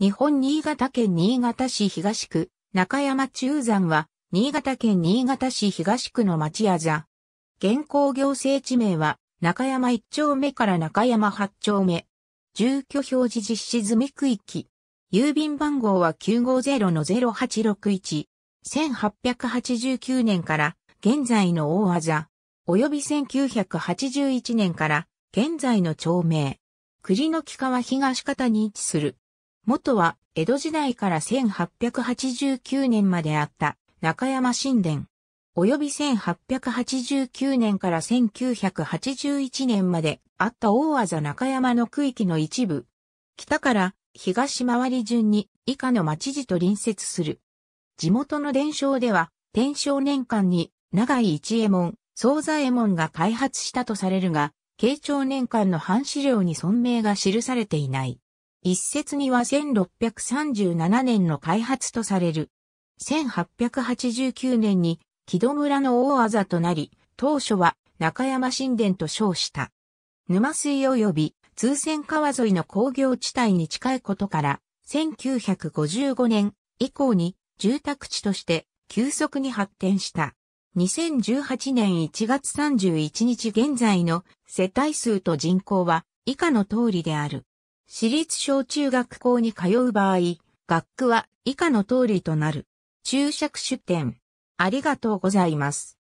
日本新潟県新潟市東区、中山中山は、新潟県新潟市東区の町屋座。現行行政地名は、中山1丁目から中山8丁目。住居表示実施済み区域。郵便番号は950-0861。1889年から、現在の大お及び1981年から、現在の町名。栗の木川東方に位置する。元は江戸時代から1889年まであった中山神殿。及び1889年から1981年まであった大技中山の区域の一部。北から東回り順に以下の町寺と隣接する。地元の伝承では、天正年間に長井一右衛門、総左衛門が開発したとされるが、慶長年間の藩資料に存名が記されていない。一説には1637年の開発とされる。1889年に木戸村の大あざとなり、当初は中山神殿と称した。沼水及び通船川沿いの工業地帯に近いことから、1955年以降に住宅地として急速に発展した。2018年1月31日現在の世帯数と人口は以下の通りである。私立小中学校に通う場合、学区は以下の通りとなる。注釈出典。ありがとうございます。